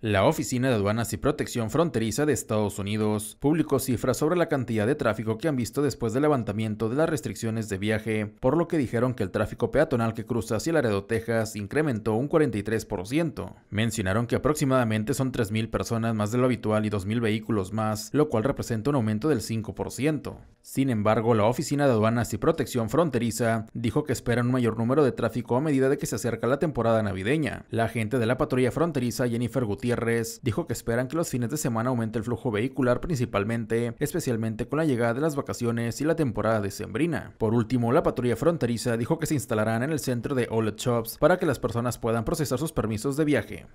La Oficina de Aduanas y Protección Fronteriza de Estados Unidos publicó cifras sobre la cantidad de tráfico que han visto después del levantamiento de las restricciones de viaje, por lo que dijeron que el tráfico peatonal que cruza hacia el de Texas, incrementó un 43%. Mencionaron que aproximadamente son 3.000 personas más de lo habitual y 2.000 vehículos más, lo cual representa un aumento del 5%. Sin embargo, la Oficina de Aduanas y Protección Fronteriza dijo que esperan un mayor número de tráfico a medida de que se acerca la temporada navideña. La agente de la patrulla fronteriza, Jennifer Gutiérrez, dijo que esperan que los fines de semana aumente el flujo vehicular principalmente, especialmente con la llegada de las vacaciones y la temporada decembrina. Por último, la patrulla fronteriza dijo que se instalarán en el centro de Olet Shops para que las personas puedan procesar sus permisos de viaje.